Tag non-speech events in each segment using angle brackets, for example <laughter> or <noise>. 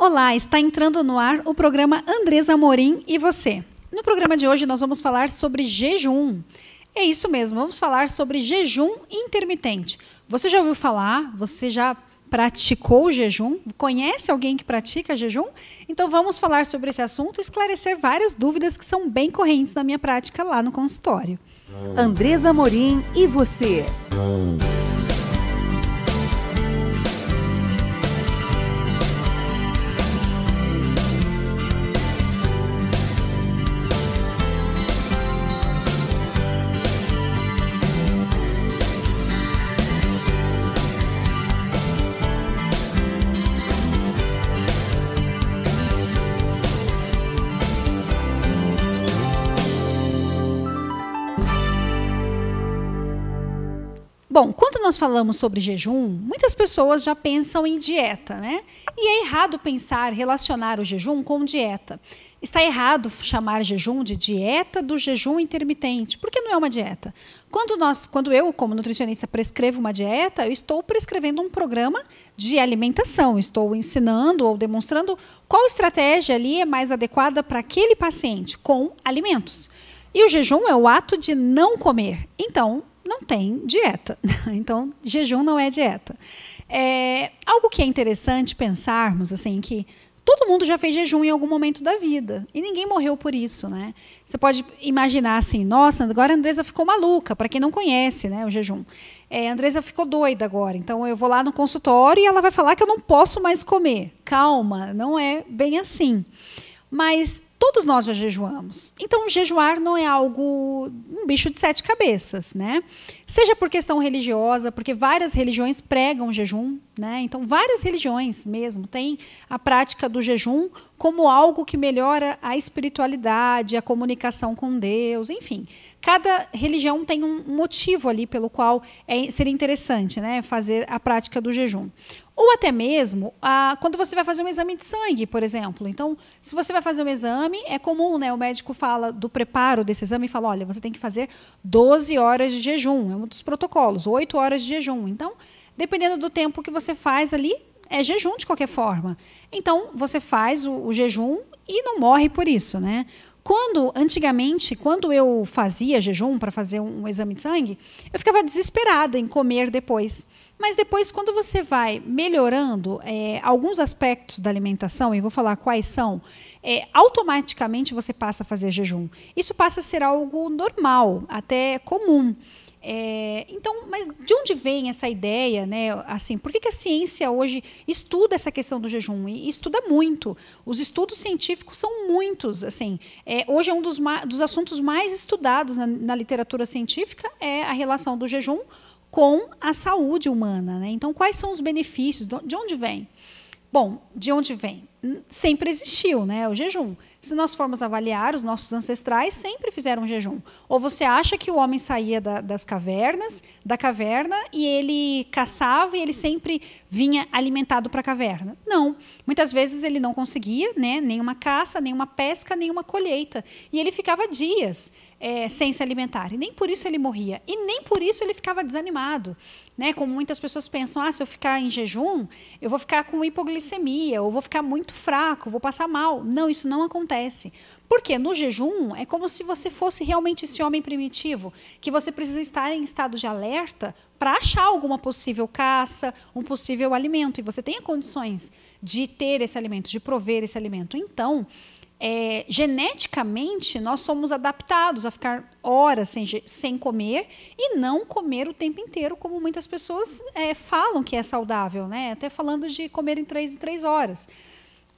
Olá, está entrando no ar o programa Andresa Morim e você. No programa de hoje nós vamos falar sobre jejum. É isso mesmo, vamos falar sobre jejum intermitente. Você já ouviu falar? Você já praticou o jejum? Conhece alguém que pratica jejum? Então vamos falar sobre esse assunto e esclarecer várias dúvidas que são bem correntes na minha prática lá no consultório. Andresa Morim e você. Quando nós falamos sobre jejum, muitas pessoas já pensam em dieta, né? E é errado pensar, relacionar o jejum com dieta. Está errado chamar jejum de dieta do jejum intermitente, porque não é uma dieta. Quando nós, quando eu, como nutricionista, prescrevo uma dieta, eu estou prescrevendo um programa de alimentação, estou ensinando ou demonstrando qual estratégia ali é mais adequada para aquele paciente com alimentos. E o jejum é o ato de não comer. Então, não tem dieta. <laughs> Então, jejum não é dieta. É, algo que é interessante pensarmos, assim, que todo mundo já fez jejum em algum momento da vida. E ninguém morreu por isso, né? Você pode imaginar assim, nossa, agora a Andresa ficou maluca, para quem não conhece né, o jejum. É, a Andresa ficou doida agora, então eu vou lá no consultório e ela vai falar que eu não posso mais comer. Calma, não é bem assim. Mas todos nós já jejuamos. Então, jejuar não é algo, um bicho de sete cabeças, né? Seja por questão religiosa, porque várias religiões pregam jejum, né? Então, várias religiões mesmo têm a prática do jejum como algo que melhora a espiritualidade, a comunicação com Deus, enfim. Cada religião tem um motivo ali pelo qual é, seria interessante, né? Fazer a prática do jejum. Ou até mesmo quando você vai fazer um exame de sangue, por exemplo. Então, se você vai fazer um exame, é comum, né? O médico fala do preparo desse exame e fala: olha, você tem que fazer 12 horas de jejum. É um dos protocolos, 8 horas de jejum. Então, dependendo do tempo que você faz ali, é jejum de qualquer forma. Então, você faz o, o jejum e não morre por isso, né? Quando, antigamente, quando eu fazia jejum para fazer um, um exame de sangue, eu ficava desesperada em comer depois mas depois, quando você vai melhorando é, alguns aspectos da alimentação, e vou falar quais são, é, automaticamente você passa a fazer jejum. Isso passa a ser algo normal, até comum. É, então, mas de onde vem essa ideia, né? Assim, por que, que a ciência hoje estuda essa questão do jejum e estuda muito? Os estudos científicos são muitos, assim. É, hoje é um dos, dos assuntos mais estudados na, na literatura científica é a relação do jejum com a saúde humana. Né? Então, quais são os benefícios? De onde vem? Bom, de onde vem? Sempre existiu, né? O jejum. Se nós formos avaliar, os nossos ancestrais sempre fizeram jejum. Ou você acha que o homem saía da, das cavernas, da caverna, e ele caçava e ele sempre vinha alimentado para a caverna? Não. Muitas vezes ele não conseguia, né? Nenhuma caça, nenhuma pesca, nenhuma colheita. E ele ficava dias é, sem se alimentar. E nem por isso ele morria. E nem por isso ele ficava desanimado. Né? Como muitas pessoas pensam, ah, se eu ficar em jejum, eu vou ficar com hipoglicemia, ou vou ficar muito fraco, vou passar mal. Não, isso não acontece. Porque no jejum é como se você fosse realmente esse homem primitivo, que você precisa estar em estado de alerta para achar alguma possível caça, um possível alimento. E você tenha condições de ter esse alimento, de prover esse alimento. Então, é, geneticamente nós somos adaptados a ficar horas sem, sem comer e não comer o tempo inteiro, como muitas pessoas é, falam que é saudável, né? Até falando de comer em três em três horas.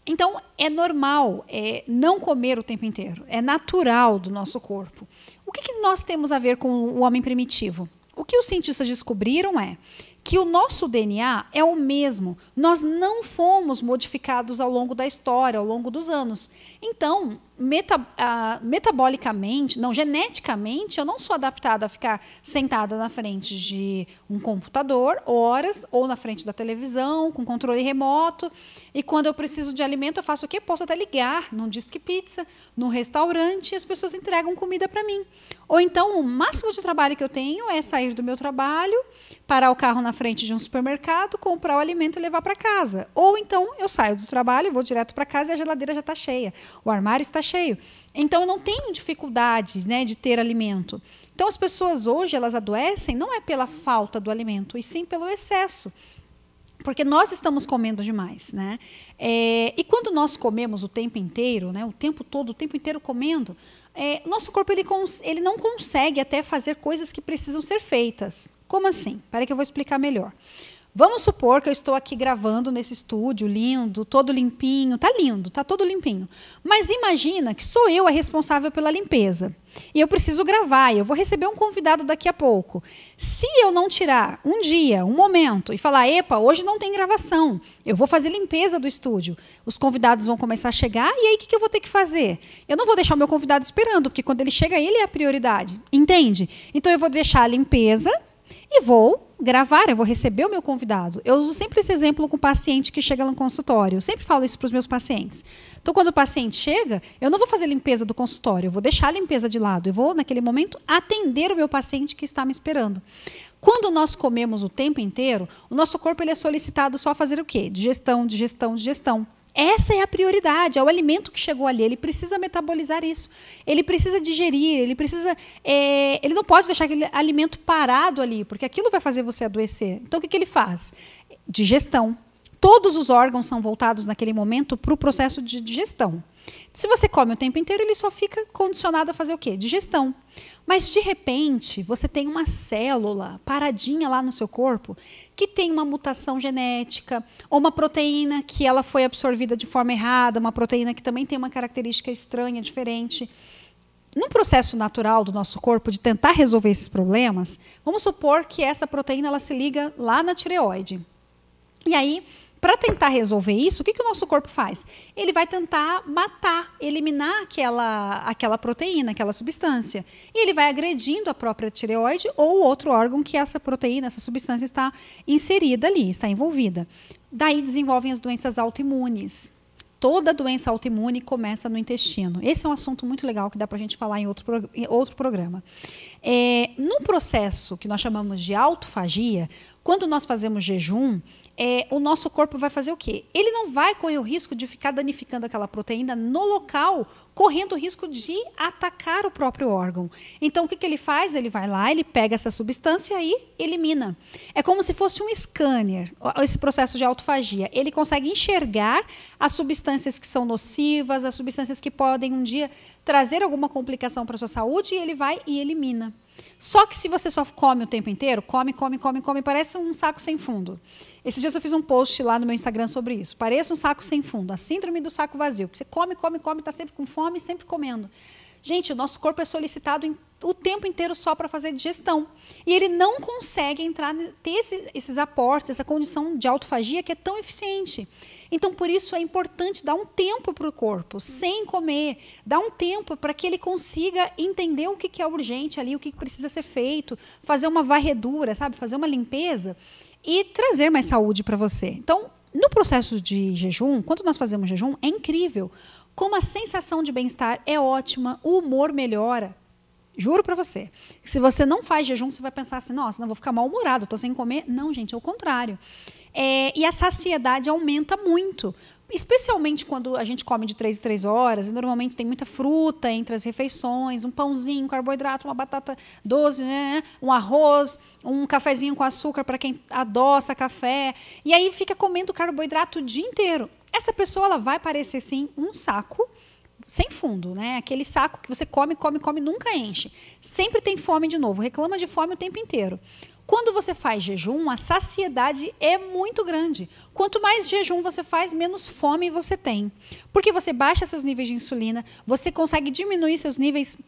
Então é normal é, não comer o tempo inteiro, é natural do nosso corpo. O que, que nós temos a ver com o homem primitivo? O que os cientistas descobriram é que o nosso DNA é o mesmo. Nós não fomos modificados ao longo da história, ao longo dos anos. Então, meta, uh, metabolicamente, não, geneticamente, eu não sou adaptada a ficar sentada na frente de um computador horas ou na frente da televisão com controle remoto. E quando eu preciso de alimento, eu faço o quê? Posso até ligar num disque pizza, num restaurante, e as pessoas entregam comida para mim. Ou então, o máximo de trabalho que eu tenho é sair do meu trabalho, parar o carro na frente de um supermercado, comprar o alimento e levar para casa. Ou então eu saio do trabalho, vou direto para casa e a geladeira já está cheia, o armário está cheio. Então eu não tenho dificuldade né, de ter alimento. Então as pessoas hoje elas adoecem não é pela falta do alimento, e sim pelo excesso porque nós estamos comendo demais, né? É, e quando nós comemos o tempo inteiro, né, o tempo todo, o tempo inteiro comendo, é, nosso corpo ele, ele não consegue até fazer coisas que precisam ser feitas. Como assim? Para que eu vou explicar melhor. Vamos supor que eu estou aqui gravando nesse estúdio lindo, todo limpinho, tá lindo, tá todo limpinho. Mas imagina que sou eu a responsável pela limpeza. E eu preciso gravar, e eu vou receber um convidado daqui a pouco. Se eu não tirar um dia, um momento e falar, epa, hoje não tem gravação, eu vou fazer limpeza do estúdio. Os convidados vão começar a chegar, e aí o que, que eu vou ter que fazer? Eu não vou deixar o meu convidado esperando, porque quando ele chega, ele é a prioridade. Entende? Então eu vou deixar a limpeza e vou gravar, eu vou receber o meu convidado. Eu uso sempre esse exemplo com o paciente que chega no consultório. Eu sempre falo isso para os meus pacientes. Então, quando o paciente chega, eu não vou fazer limpeza do consultório, eu vou deixar a limpeza de lado. Eu vou, naquele momento, atender o meu paciente que está me esperando. Quando nós comemos o tempo inteiro, o nosso corpo ele é solicitado só a fazer o quê? Digestão, digestão, digestão. Essa é a prioridade, é o alimento que chegou ali. Ele precisa metabolizar isso. Ele precisa digerir, ele precisa. É, ele não pode deixar aquele alimento parado ali, porque aquilo vai fazer você adoecer. Então, o que, que ele faz? Digestão. Todos os órgãos são voltados naquele momento para o processo de digestão. Se você come o tempo inteiro, ele só fica condicionado a fazer o quê? Digestão. Mas de repente, você tem uma célula paradinha lá no seu corpo que tem uma mutação genética ou uma proteína que ela foi absorvida de forma errada, uma proteína que também tem uma característica estranha, diferente. Num processo natural do nosso corpo de tentar resolver esses problemas, vamos supor que essa proteína ela se liga lá na tireoide. E aí, para tentar resolver isso, o que, que o nosso corpo faz? Ele vai tentar matar, eliminar aquela, aquela proteína, aquela substância. E ele vai agredindo a própria tireoide ou outro órgão que essa proteína, essa substância está inserida ali, está envolvida. Daí desenvolvem as doenças autoimunes. Toda doença autoimune começa no intestino. Esse é um assunto muito legal que dá para a gente falar em outro, em outro programa. É, no processo que nós chamamos de autofagia, quando nós fazemos jejum, é, o nosso corpo vai fazer o quê? Ele não vai correr o risco de ficar danificando aquela proteína no local, correndo o risco de atacar o próprio órgão. Então, o que, que ele faz? Ele vai lá, ele pega essa substância e elimina. É como se fosse um scanner, esse processo de autofagia. Ele consegue enxergar as substâncias que são nocivas, as substâncias que podem um dia trazer alguma complicação para sua saúde e ele vai e elimina. Só que se você só come o tempo inteiro, come, come, come, come, parece um saco sem fundo. Esses dias eu fiz um post lá no meu Instagram sobre isso. Parece um saco sem fundo, a síndrome do saco vazio. que você come, come, come, está sempre com fome, sempre comendo. Gente, o nosso corpo é solicitado em, o tempo inteiro só para fazer digestão. E ele não consegue entrar, ter esse, esses aportes, essa condição de autofagia que é tão eficiente. Então, por isso é importante dar um tempo para o corpo, sem comer, dar um tempo para que ele consiga entender o que, que é urgente ali, o que, que precisa ser feito, fazer uma varredura, sabe, fazer uma limpeza e trazer mais saúde para você. Então, no processo de jejum, quando nós fazemos jejum, é incrível como a sensação de bem-estar é ótima, o humor melhora. Juro para você. Se você não faz jejum, você vai pensar assim: nossa, não vou ficar mal-humorado, estou sem comer. Não, gente, é o contrário. É, e a saciedade aumenta muito. Especialmente quando a gente come de três em três horas, e normalmente tem muita fruta entre as refeições, um pãozinho, um carboidrato, uma batata doce, né? um arroz, um cafezinho com açúcar para quem adoça café. E aí fica comendo carboidrato o dia inteiro. Essa pessoa ela vai parecer sim um saco sem fundo, né? Aquele saco que você come, come, come, nunca enche. Sempre tem fome de novo, reclama de fome o tempo inteiro. Quando você faz jejum, a saciedade é muito grande. Quanto mais jejum você faz, menos fome você tem. Porque você baixa seus níveis de insulina, você consegue diminuir seus níveis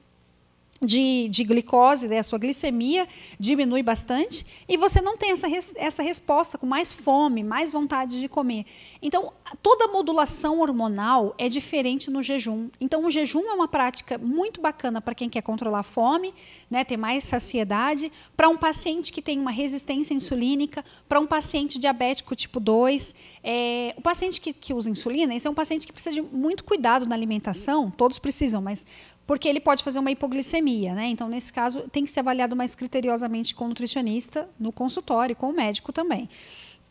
de, de, glicose, né, a sua glicemia diminui bastante e você não tem essa, res, essa resposta com mais fome, mais vontade de comer. Então, toda modulação hormonal é diferente no jejum. Então, o jejum é uma prática muito bacana para quem quer controlar a fome, né, ter mais saciedade, para um paciente que tem uma resistência insulínica, para um paciente diabético tipo 2. É, o paciente que, que usa insulina, esse é um paciente que precisa de muito cuidado na alimentação, todos precisam, mas porque ele pode fazer uma hipoglicemia, né? Então, nesse caso, tem que ser avaliado mais criteriosamente com o nutricionista, no consultório, com o médico também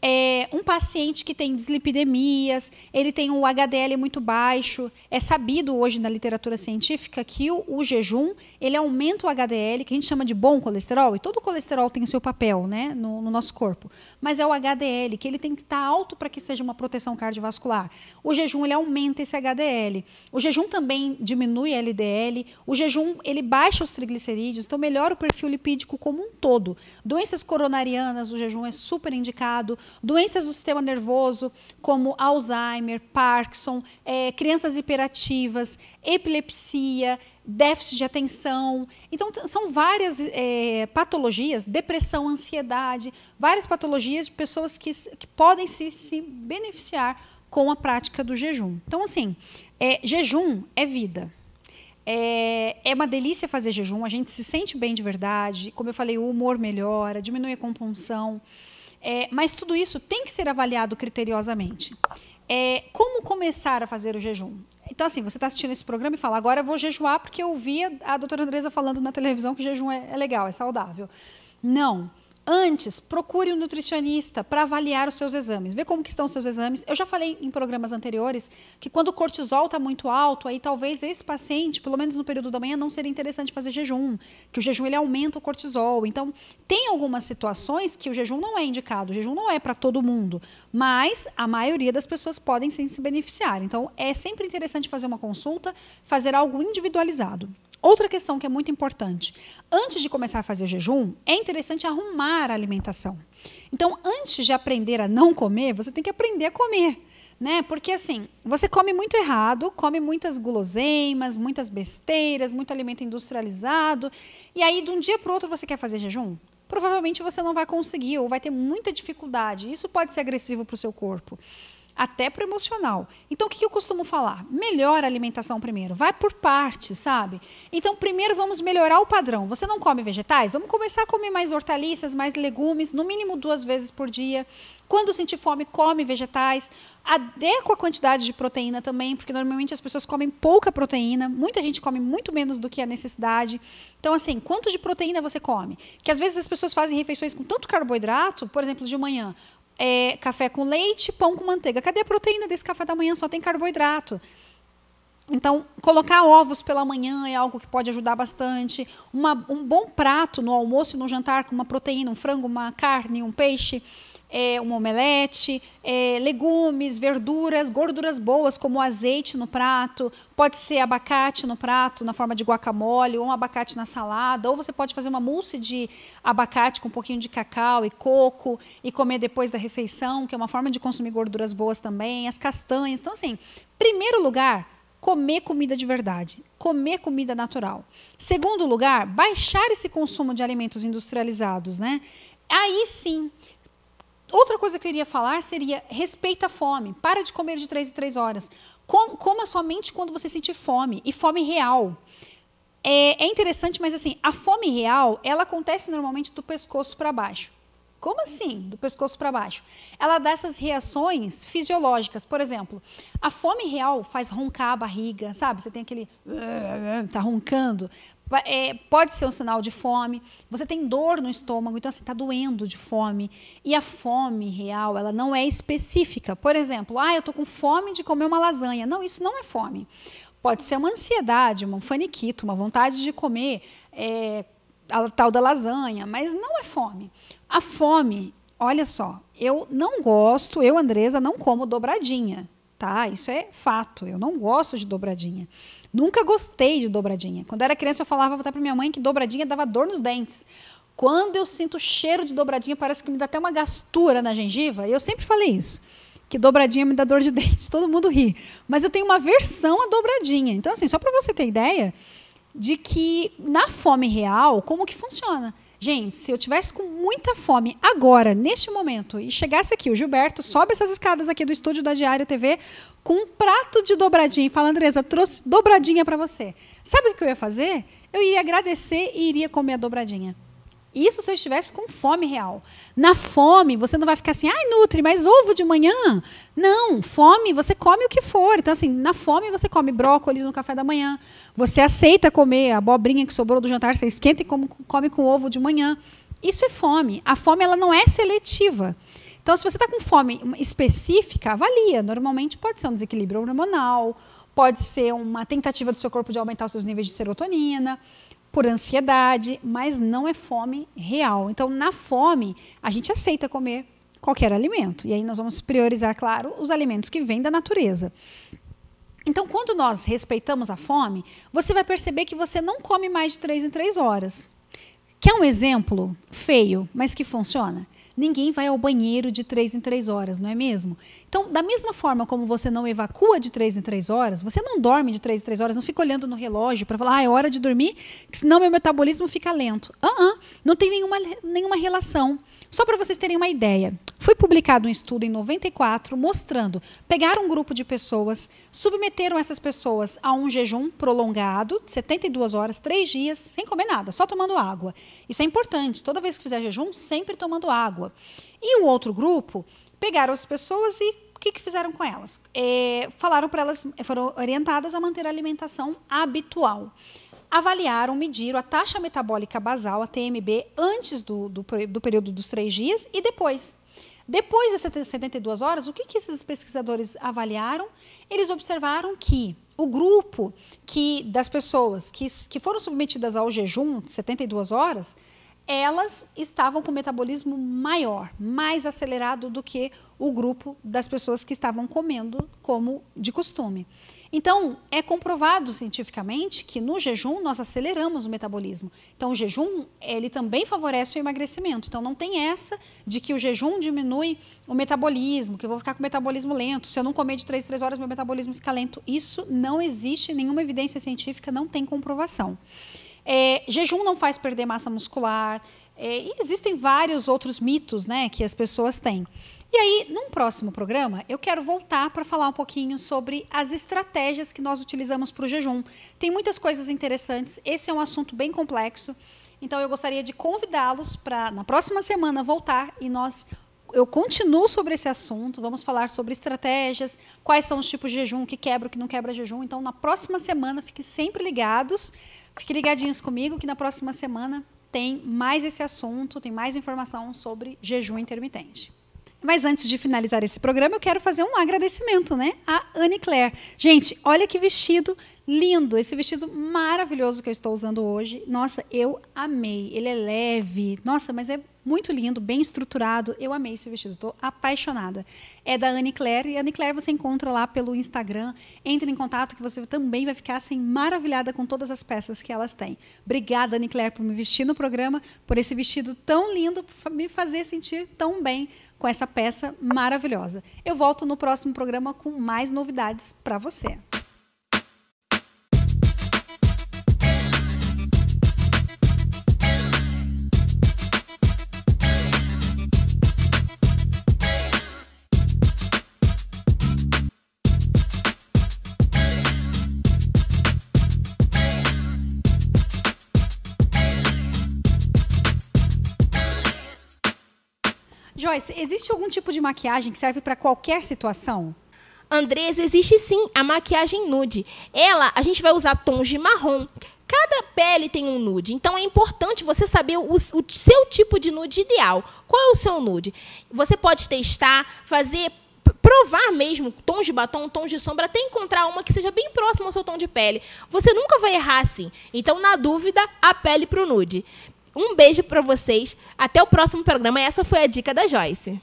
é, um paciente que tem dislipidemias, ele tem um HDL muito baixo. É sabido hoje na literatura científica que o, o, jejum ele aumenta o HDL, que a gente chama de bom colesterol, e todo colesterol tem o seu papel né, no, no nosso corpo. Mas é o HDL, que ele tem que estar alto para que seja uma proteção cardiovascular. O jejum ele aumenta esse HDL. O jejum também diminui LDL, o jejum ele baixa os triglicerídeos, então melhora o perfil lipídico como um todo. Doenças coronarianas, o jejum é super indicado. Doenças do sistema nervoso, como Alzheimer, Parkinson, é, crianças hiperativas, epilepsia, déficit de atenção. Então, são várias é, patologias, depressão, ansiedade, várias patologias de pessoas que, que podem se, se beneficiar com a prática do jejum. Então, assim, é, jejum é vida. É, é, uma delícia fazer jejum, a gente se sente bem de verdade. Como eu falei, o humor melhora, diminui a compulsão. É, mas tudo isso tem que ser avaliado criteriosamente. É, como começar a fazer o jejum? Então, assim, você está assistindo esse programa e fala, agora eu vou jejuar porque eu vi a doutora Andresa falando na televisão que jejum é, é legal, é saudável. Não. Antes, procure um nutricionista para avaliar os seus exames, ver como que estão os seus exames. Eu já falei em programas anteriores que quando o cortisol está muito alto, aí talvez esse paciente, pelo menos no período da manhã, não seria interessante fazer jejum, que o jejum ele aumenta o cortisol. Então, tem algumas situações que o jejum não é indicado, o jejum não é para todo mundo, mas a maioria das pessoas podem sim se beneficiar. Então, é sempre interessante fazer uma consulta, fazer algo individualizado. Outra questão que é muito importante: antes de começar a fazer jejum, é interessante arrumar a alimentação. Então, antes de aprender a não comer, você tem que aprender a comer. Né? Porque assim, você come muito errado, come muitas guloseimas, muitas besteiras, muito alimento industrializado, e aí de um dia para o outro você quer fazer jejum? Provavelmente você não vai conseguir ou vai ter muita dificuldade. Isso pode ser agressivo para o seu corpo até para o emocional. Então, o que eu costumo falar? Melhora a alimentação primeiro, vai por partes, sabe? Então, primeiro vamos melhorar o padrão. Você não come vegetais? Vamos começar a comer mais hortaliças, mais legumes, no mínimo duas vezes por dia. Quando sentir fome, come vegetais. Adequa a quantidade de proteína também, porque normalmente as pessoas comem pouca proteína. Muita gente come muito menos do que a necessidade. Então, assim, quanto de proteína você come? Que às vezes as pessoas fazem refeições com tanto carboidrato, por exemplo, de manhã é, café com leite, pão com manteiga. Cadê a proteína desse café da manhã? Só tem carboidrato. Então, colocar ovos pela manhã é algo que pode ajudar bastante. Uma, um bom prato no almoço e no jantar com uma proteína, um frango, uma carne, um peixe é, uma omelete, é, legumes, verduras, gorduras boas, como azeite no prato, pode ser abacate no prato, na forma de guacamole, ou um abacate na salada, ou você pode fazer uma mousse de abacate com um pouquinho de cacau e coco e comer depois da refeição, que é uma forma de consumir gorduras boas também, as castanhas. Então, assim, primeiro lugar, comer comida de verdade, comer comida natural. Segundo lugar, baixar esse consumo de alimentos industrializados, né? Aí sim, Outra coisa que eu iria falar seria respeita a fome. Para de comer de três em três horas. Com, coma somente quando você sentir fome e fome real. É, é, interessante, mas assim a fome real ela acontece normalmente do pescoço para baixo. Como assim, do pescoço para baixo? Ela dá essas reações fisiológicas. Por exemplo, a fome real faz roncar a barriga, sabe? Você tem aquele. tá roncando é, pode ser um sinal de fome. Você tem dor no estômago, então assim, está doendo de fome. E a fome real, ela não é específica. Por exemplo, ah, eu estou com fome de comer uma lasanha. Não, isso não é fome. Pode ser uma ansiedade, um faniquito, uma vontade de comer é, a tal da lasanha, mas não é fome. A fome, olha só, eu não gosto, eu, Andresa, não como dobradinha tá? Isso é fato. Eu não gosto de dobradinha. Nunca gostei de dobradinha. Quando era criança, eu falava até para minha mãe que dobradinha dava dor nos dentes. Quando eu sinto cheiro de dobradinha, parece que me dá até uma gastura na gengiva. Eu sempre falei isso que dobradinha me dá dor de <laughs> dente, todo mundo ri. Mas eu tenho uma versão a dobradinha. Então, assim, só para você ter ideia de que na fome real, como que funciona? Gente, se eu tivesse com muita fome agora, neste momento, e chegasse aqui, o Gilberto sobe essas escadas aqui do estúdio da Diário TV com um prato de dobradinha e fala, Andresa, trouxe dobradinha para você. Sabe o que eu ia fazer? Eu ia agradecer e iria comer a dobradinha. Isso se eu estivesse com fome real. Na fome, você não vai ficar assim, ai, nutre, mas ovo de manhã. Não, fome, você come o que for. Então, assim, na fome, você come brócolis no café da manhã. Você aceita comer a abobrinha que sobrou do jantar, você esquenta e come, come com ovo de manhã. Isso é fome. A fome, ela não é seletiva. Então, se você está com fome específica, avalia. Normalmente, pode ser um desequilíbrio hormonal, pode ser uma tentativa do seu corpo de aumentar os seus níveis de serotonina por ansiedade, mas não é fome real. Então, na fome, a gente aceita comer qualquer alimento. E aí nós vamos priorizar, claro, os alimentos que vêm da natureza. Então, quando nós respeitamos a fome, você vai perceber que você não come mais de três em três horas. Que é um exemplo feio, mas que funciona ninguém vai ao banheiro de três em três horas, não é mesmo? Então, da mesma forma como você não evacua de três em três horas, você não dorme de três em três horas, não fica olhando no relógio para falar, ah, é hora de dormir, senão meu metabolismo fica lento. Ah, uh -uh, não tem nenhuma, nenhuma relação. Só para vocês terem uma ideia, foi publicado um estudo em 94 mostrando, pegaram um grupo de pessoas, submeteram essas pessoas a um jejum prolongado, 72 horas, 3 dias, sem comer nada, só tomando água. Isso é importante, toda vez que fizer jejum, sempre tomando água água. E o outro grupo pegaram as pessoas e o que, que fizeram com elas? É, falaram para elas, é, foram orientadas a manter a alimentação habitual. Avaliaram, mediram a taxa metabólica basal, a TMB, antes do, do, do período dos três dias e depois. Depois dessas 72 horas, o que, que esses pesquisadores avaliaram? Eles observaram que o grupo que, das pessoas que, que foram submetidas ao jejum, 72 horas, elas estavam com metabolismo maior, mais acelerado do que o grupo das pessoas que estavam comendo como de costume. Então, é comprovado cientificamente que no jejum nós aceleramos o metabolismo. Então, o jejum, ele também favorece o emagrecimento. Então, não tem essa de que o jejum diminui o metabolismo, que eu vou ficar com o metabolismo lento. Se eu não comer de 3 3 horas, meu metabolismo fica lento. Isso não existe nenhuma evidência científica, não tem comprovação. É, jejum não faz perder massa muscular. É, e existem vários outros mitos né, que as pessoas têm. E aí, num próximo programa, eu quero voltar para falar um pouquinho sobre as estratégias que nós utilizamos para o jejum. Tem muitas coisas interessantes, esse é um assunto bem complexo. Então, eu gostaria de convidá-los para, na próxima semana, voltar e nós eu continuo sobre esse assunto. Vamos falar sobre estratégias, quais são os tipos de jejum, o que quebra, o que não quebra jejum. Então, na próxima semana, fiquem sempre ligados. Fiquem ligadinhos comigo, que na próxima semana tem mais esse assunto, tem mais informação sobre jejum intermitente. Mas antes de finalizar esse programa, eu quero fazer um agradecimento, né? A Anne Claire. Gente, olha que vestido lindo, esse vestido maravilhoso que eu estou usando hoje. Nossa, eu amei. Ele é leve. Nossa, mas é muito lindo, bem estruturado. Eu amei esse vestido, estou apaixonada. É da Anne Claire e Anne Claire você encontra lá pelo Instagram. Entre em contato que você também vai ficar assim maravilhada com todas as peças que elas têm. Obrigada, Anne Claire, por me vestir no programa, por esse vestido tão lindo, por me fazer sentir tão bem com essa peça maravilhosa. Eu volto no próximo programa com mais novidades para você. Joyce, existe algum tipo de maquiagem que serve para qualquer situação? Andres, existe sim a maquiagem nude. Ela, a gente vai usar tons de marrom. Cada pele tem um nude, então é importante você saber o, o seu tipo de nude ideal. Qual é o seu nude? Você pode testar, fazer provar mesmo tons de batom, tons de sombra, até encontrar uma que seja bem próxima ao seu tom de pele. Você nunca vai errar assim. Então, na dúvida, a pele o nude. Um beijo para vocês. Até o próximo programa. Essa foi a dica da Joyce.